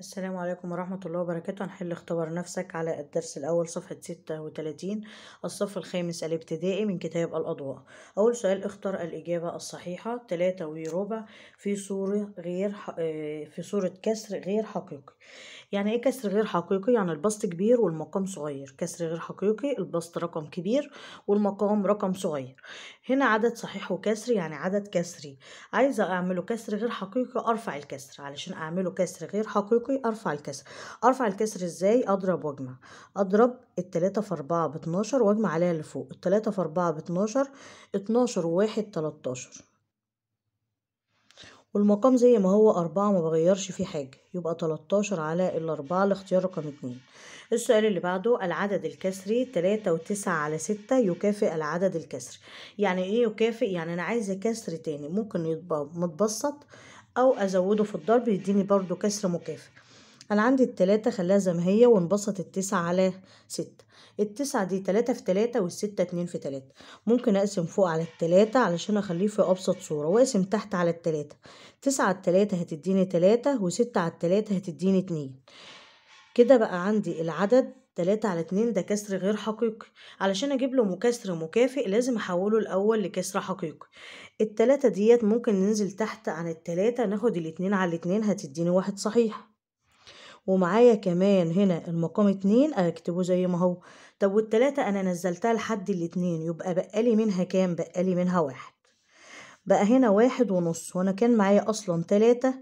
السلام عليكم ورحمة الله وبركاته هنحل اختبار نفسك على الدرس الأول صفحة ستة وتلاتين الصف الخامس الابتدائي من كتاب الأضواء أول سؤال اختر الإجابة الصحيحة تلاتة وربع في صورة غير آه، في صورة كسر غير حقيقي يعني إيه كسر غير حقيقي؟ يعني البسط كبير والمقام صغير كسر غير حقيقي البسط رقم كبير والمقام رقم صغير هنا عدد صحيح وكسر يعني عدد كسري عايزة أعمله كسر غير حقيقي أرفع الكسر علشان أعمله كسر غير حقيقي منطقي ارفع الكسر ارفع الكسر ازاي اضرب واجمع اضرب التلاتة في اربعة باتناشر واجمع عليها اللي فوق التلاتة في اربعة باتناشر اتناشر واحد تلاتاشر والمقام زي ما هو أربعة ما بغيرش فيه حاجة يبقى تلاتاشر على الأربعة لاختيار رقم اتنين السؤال اللي بعده العدد الكسري تلاتة وتسعة على ستة يكافئ العدد الكسري يعني ايه يكافئ يعني أنا عايزة كسر تاني ممكن يبقى متبسط او ازوده في الضرب يديني برضو كسر مكافئ انا عندي التلاتة خلاها زي ما هي وانبسط التسعة على ستة التسعة دي تلاتة في تلاتة والستة اتنين في تلاتة ممكن اقسم فوق على التلاتة علشان اخليه في ابسط صورة واقسم تحت على التلاتة تسعة على التلاتة هتديني تلاتة وستة على التلاتة هتديني اتنين كده بقى عندي العدد تلاتة على اتنين ده كسر غير حقيقي علشان اجيب له كسر مكافئ لازم احوله الاول لكسر حقيقي التلاتة ديت ممكن ننزل تحت عن التلاتة ناخد الاتنين على الاتنين هتديني واحد صحيح ومعايا كمان هنا المقام اتنين اكتبه زي ما هو طب والتلاتة انا نزلتها لحد الاتنين يبقى بقالي منها كام بقالي منها واحد بقى هنا واحد ونص وانا كان معايا اصلا تلاتة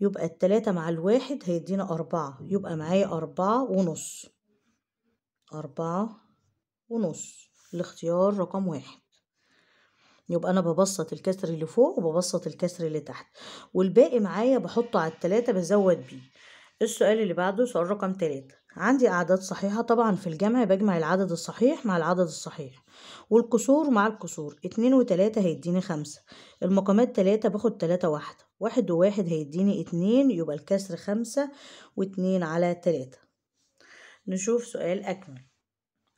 يبقى التلاتة مع الواحد هيدينا اربعة يبقى معايا اربعة ونص أربعة ونص الاختيار رقم واحد يبقى أنا ببسط الكسر اللي فوق وببسط الكسر اللي تحت والباقي معايا بحطه على التلاتة بزود بيه السؤال اللي بعده سؤال رقم تلاتة عندي أعداد صحيحة طبعا في الجمع بجمع العدد الصحيح مع العدد الصحيح والكسور مع الكسور اتنين وتلاتة هيديني خمسة المقامات تلاتة باخد تلاتة واحدة واحد وواحد هيديني اتنين يبقى الكسر خمسة واتنين على تلاتة نشوف سؤال أكمل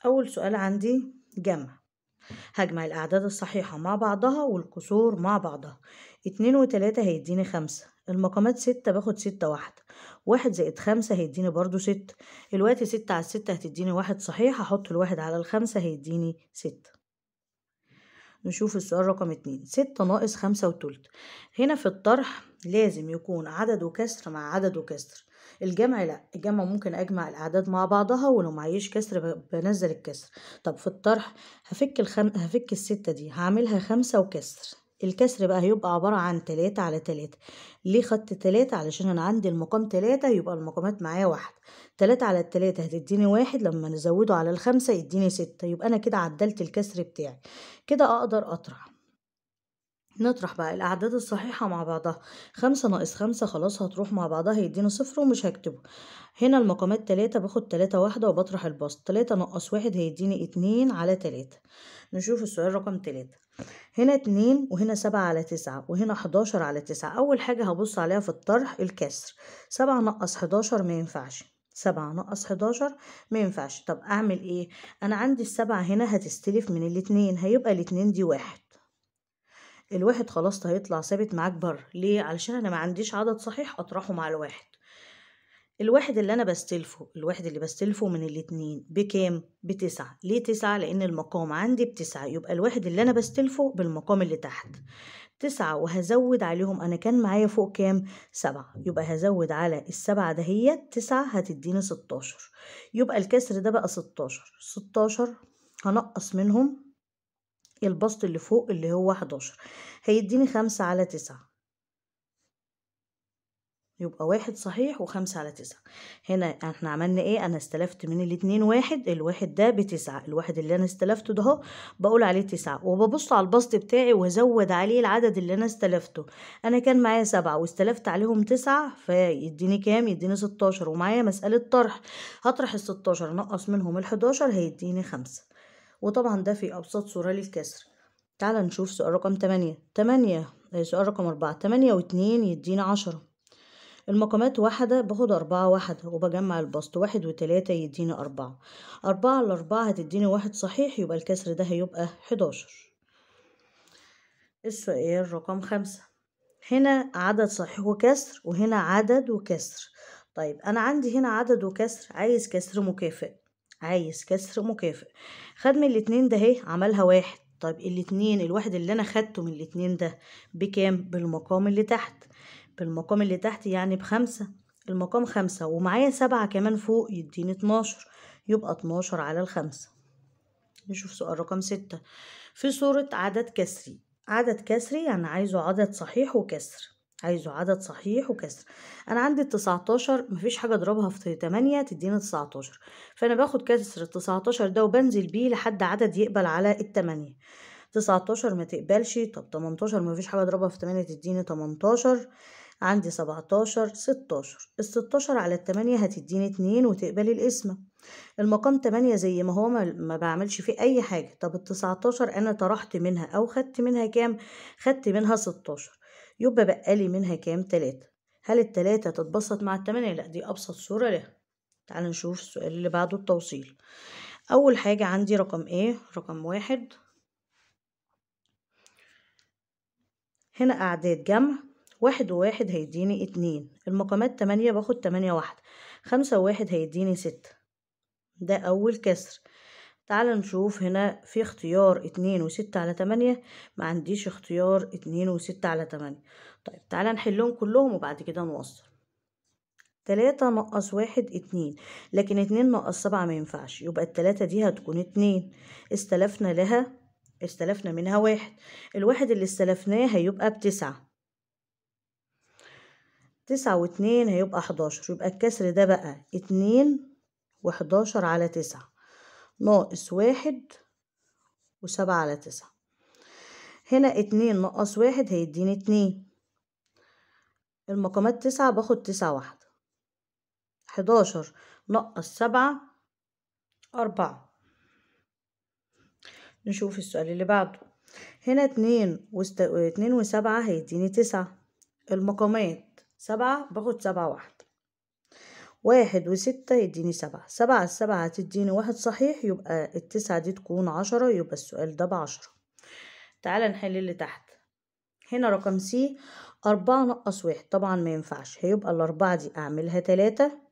أول سؤال عندي جمع هجمع الأعداد الصحيحة مع بعضها والكسور مع بعضها اتنين وتلاتة هيديني خمسة المقامات ستة باخد ستة واحدة واحد زائد خمسة هيديني برضو ستة الوقت ستة على الستة هتديني واحد صحيح هحط الواحد على الخمسة هيديني ستة نشوف السؤال رقم اتنين ستة ناقص خمسة وتلت هنا في الطرح لازم يكون عدد وكسر مع عدد وكسر الجمع لا الجمع ممكن اجمع الاعداد مع بعضها ولو معيش كسر بنزل الكسر طب في الطرح هفك الخم... هفك الستة دي هعملها خمسة وكسر الكسر بقى هيبقى عبارة عن تلاتة على تلاتة ليه خط تلاتة علشان أنا عندي المقام تلاتة يبقى المقامات معايا واحد تلاتة على التلاتة هتديني واحد لما نزوده على الخمسة يديني ستة يبقى أنا كده عدلت الكسر بتاعي كده أقدر أطرح نطرح بقى الأعداد الصحيحة مع بعضها خمسة ناقص خمسة خلاص هتروح مع بعضها هيدينا صفر ومش هكتبه هنا المقامات تلاتة باخد تلاتة واحدة وبطرح البسط تلاتة ناقص واحد هيديني اتنين على تلاتة نشوف السؤال رقم تلاتة هنا اتنين وهنا سبعة على تسعة وهنا حداشر على تسعة أول حاجة هبص عليها في الطرح الكسر سبعة ناقص حداشر مينفعش سبعة ناقص حداشر مينفعش طب أعمل إيه أنا عندي السبعة هنا هتستلف من الاتنين هيبقى الاتنين دي واحد الواحد خلاص هيطلع ثابت معاك بره ليه علشان انا ما عنديش عدد صحيح اطرحه مع الواحد الواحد اللي انا بستلفه الواحد اللي بستلفه من الاتنين بكام بتسعة ليه تسعة لان المقام عندي بتسعة يبقى الواحد اللي انا بستلفه بالمقام اللي تحت تسعة وهزود عليهم أنا كان معايا فوق كام؟ سبعة يبقى هزود على السبعة دهيت تسعة هتديني ستاشر يبقى الكسر ده بقى ستاشر ستاشر هنقص منهم البسط اللي فوق اللي هو 11 هيديني 5 على 9 يبقى واحد صحيح وخمسة على تسعة هنا احنا عملنا ايه انا استلفت من الاتنين واحد الواحد ده بتسعة الواحد اللي انا استلفته ده بقول عليه تسعة وببص على البسط بتاعي وازود عليه العدد اللي انا استلفته انا كان معايا سبعة واستلفت عليهم تسعة فيديني كام يديني ستاشر ومعايا مسألة طرح هطرح الستاشر نقص منهم الحداشر هيديني خمسة وطبعا ده في أبسط صورة للكسر تعالى نشوف سؤال رقم تمانية تمانية آه، سؤال رقم أربعة تمانية واتنين يدينا عشرة المقامات واحدة باخد أربعة واحدة وبجمع البسط واحد وتلاتة يديني أربعة أربعة على أربعة هتديني واحد صحيح يبقى الكسر ده هيبقى حداشر السؤال رقم خمسة هنا عدد صحيح وكسر وهنا عدد وكسر طيب أنا عندي هنا عدد وكسر عايز كسر مكافئ عايز كسر مكافئ خد من الاتنين ده اهي عملها واحد طيب الاتنين الواحد اللي انا خدته من الاتنين ده بكام بالمقام اللي تحت بالمقام اللي تحت يعني بخمسة المقام خمسة ومعايا سبعة كمان فوق يديني اتناشر يبقى اتناشر على الخمسة نشوف سؤال رقم ستة في صورة عدد كسري عدد كسري يعني عايزه عدد صحيح وكسر عايزه عدد صحيح وكسر انا عندي ال 19 مفيش حاجه اضربها في 8 تديني 19 فانا باخد كسر ال 19 ده وبنزل بيه لحد عدد يقبل على ال 8 19 ما تقبلش طب 18 مفيش حاجه اضربها في 8 تديني 18 عندي 17 16 ال 16 على ال 8 هتديني 2 وتقبل القسمه المقام 8 زي ما هو ما بعملش فيه اي حاجه طب ال 19 انا طرحت منها او خدت منها كام خدت منها 16 يبقى بقالي منها كام تلاتة هل التلاتة تتبسط مع التمانية لا دي أبسط صورة لها تعال نشوف السؤال اللي بعده التوصيل أول حاجة عندي رقم ايه رقم واحد هنا أعداد جمع واحد وواحد هيديني اتنين المقامات تمانية باخد تمانية واحد خمسة وواحد هيديني ستة ده أول كسر تعال نشوف هنا في اختيار اتنين وستة على تمانية ما عنديش اختيار اتنين وستة على تمانية طيب تعال نحلهم كلهم وبعد كده نوصل تلاتة نقص واحد اتنين لكن اتنين نقص سبعة ما ينفعش يبقى التلاتة دي هتكون اتنين استلفنا لها استلفنا منها واحد الواحد اللي استلفناه هيبقى بتسعة تسعة واتنين هيبقى حداشر يبقى الكسر ده بقى اتنين وحداشر على تسعة ناقص واحد وسبعة على تسعة هنا اتنين ناقص واحد هيديني اتنين المقامات تسعة باخد تسعة واحدة حداشر ناقص سبعة أربعة نشوف السؤال اللي بعده هنا اتنين وست... اتنين وسبعة هيديني تسعة المقامات سبعة باخد سبعة واحدة واحد وستة يديني سبعة سبعة السبعة تديني واحد صحيح يبقى التسعة دي تكون عشرة يبقى السؤال ده بعشرة تعالى نحل اللي تحت هنا رقم سي أربعة نقص واحد طبعا ما ينفعش هيبقى الأربعة دي أعملها تلاتة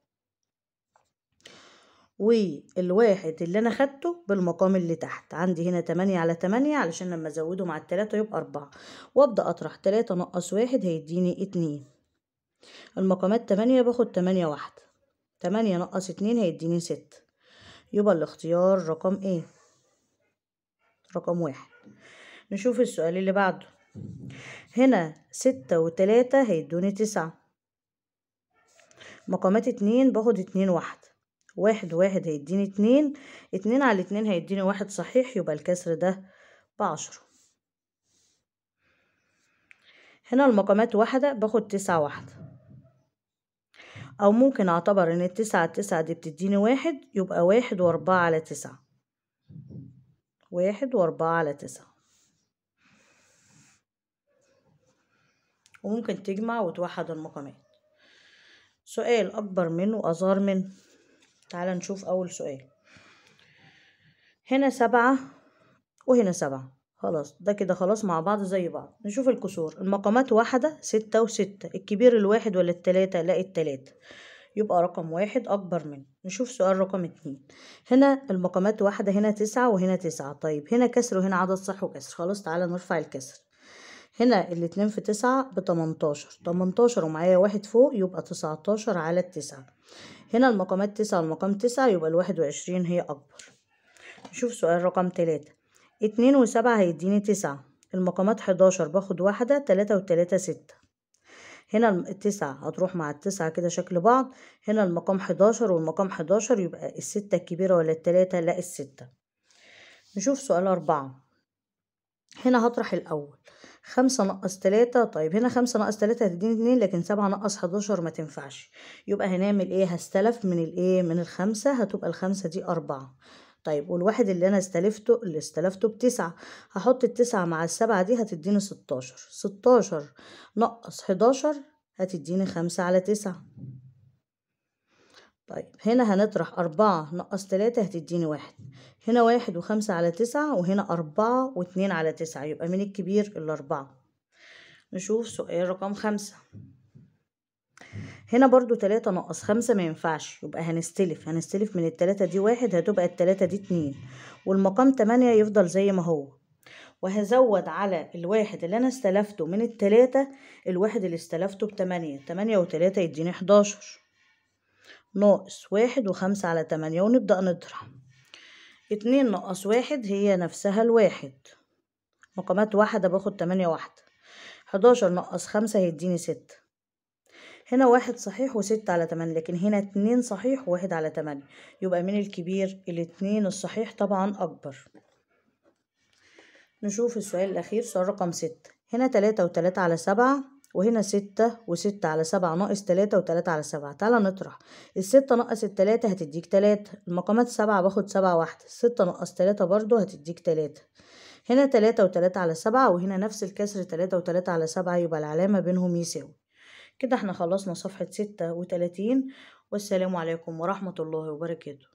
والواحد اللي انا خدته بالمقام اللي تحت عندي هنا تمانية على تمانية علشان لما ازوده مع التلاتة يبقى اربعة وابدأ اطرح تلاتة نقص واحد هيديني اتنين المقامات تمانية باخد تمانية واحدة تمانية نقص اتنين هيديني ستة يبقى الاختيار رقم ايه رقم واحد نشوف السؤال اللي بعده هنا ستة وتلاتة هيدوني تسعة مقامات اتنين باخد اتنين واحد واحد واحد هيديني اتنين اتنين على اتنين هيديني واحد صحيح يبقى الكسر ده بعشرة هنا المقامات واحدة باخد تسعة واحدة أو ممكن أعتبر إن التسعة التسعة دي بتديني واحد يبقى واحد وأربعة على تسعة واحد وأربعة على تسعة وممكن تجمع وتوحد المقامات سؤال أكبر من وأصغر من تعال نشوف أول سؤال هنا سبعة وهنا سبعة خلاص ده كده خلاص مع بعض زي بعض نشوف الكسور المقامات واحدة ستة وستة الكبير الواحد ولا التلاتة لا التلاتة يبقى رقم واحد أكبر منه نشوف سؤال رقم اتنين هنا المقامات واحدة هنا تسعة وهنا تسعة طيب هنا كسر وهنا عدد صح وكسر خلاص تعالى نرفع الكسر هنا الاتنين في تسعة بتمنتاشر تمنتاشر ومعايا واحد فوق يبقى تسعتاشر على التسعة هنا المقامات تسعة والمقام تسعة يبقى الواحد وعشرين هي أكبر نشوف سؤال رقم تلاتة اتنين وسبعة هيديني تسعة المقامات حداشر باخد واحدة تلاتة وتلاتة ستة هنا التسعة هتروح مع التسعة كده شكل بعض هنا المقام حداشر والمقام حداشر يبقى الستة الكبيرة ولا التلاتة لا الستة نشوف سؤال أربعة هنا هطرح الأول خمسة نقص تلاتة طيب هنا خمسة نقص تلاتة هتديني اتنين لكن سبعة نقص حداشر ما تنفعش يبقى هنعمل ايه هستلف من الايه من الخمسة هتبقى الخمسة دي أربعة طيب والواحد اللي انا استلفته اللي استلفته بتسعة هحط التسعة مع السبعة دي هتديني ستاشر ستاشر نقص حداشر هتديني خمسة على تسعة طيب هنا هنطرح أربعة نقص تلاتة هتديني واحد هنا واحد وخمسة على تسعة وهنا أربعة واتنين على تسعة يبقى من الكبير الأربعة نشوف سؤال رقم خمسة هنا برضو تلاتة ناقص خمسة ما ينفعش يبقى هنستلف هنستلف من التلاتة دي واحد هتبقى التلاتة دي اتنين والمقام تمانية يفضل زي ما هو وهزود على الواحد اللي انا استلفته من التلاتة الواحد اللي استلفته بتمانية تمانية وتلاتة يديني حداشر ناقص واحد وخمسة على تمانية ونبدأ نطرح اتنين ناقص واحد هي نفسها الواحد مقامات واحدة باخد تمانية واحدة حداشر ناقص خمسة هيديني ستة هنا واحد صحيح وستة على تمانية لكن هنا اتنين صحيح وواحد على تمانية يبقى من الكبير الاتنين الصحيح طبعا أكبر نشوف السؤال الأخير سؤال رقم ستة هنا تلاتة وتلاتة على سبعة وهنا ستة وستة على سبعة ناقص تلاتة وتلاتة على سبعة تعالى نطرح الستة ناقص التلاتة هتديك تلاتة المقامات سبعة باخد سبعة واحدة ستة ناقص تلاتة برضو هتديك تلاتة هنا تلاتة وتلاتة على سبعة وهنا نفس الكسر تلاتة وتلاتة على سبعة يبقى العلامة بينهم يساوي كده احنا خلصنا صفحة ستة وتلاتين والسلام عليكم ورحمة الله وبركاته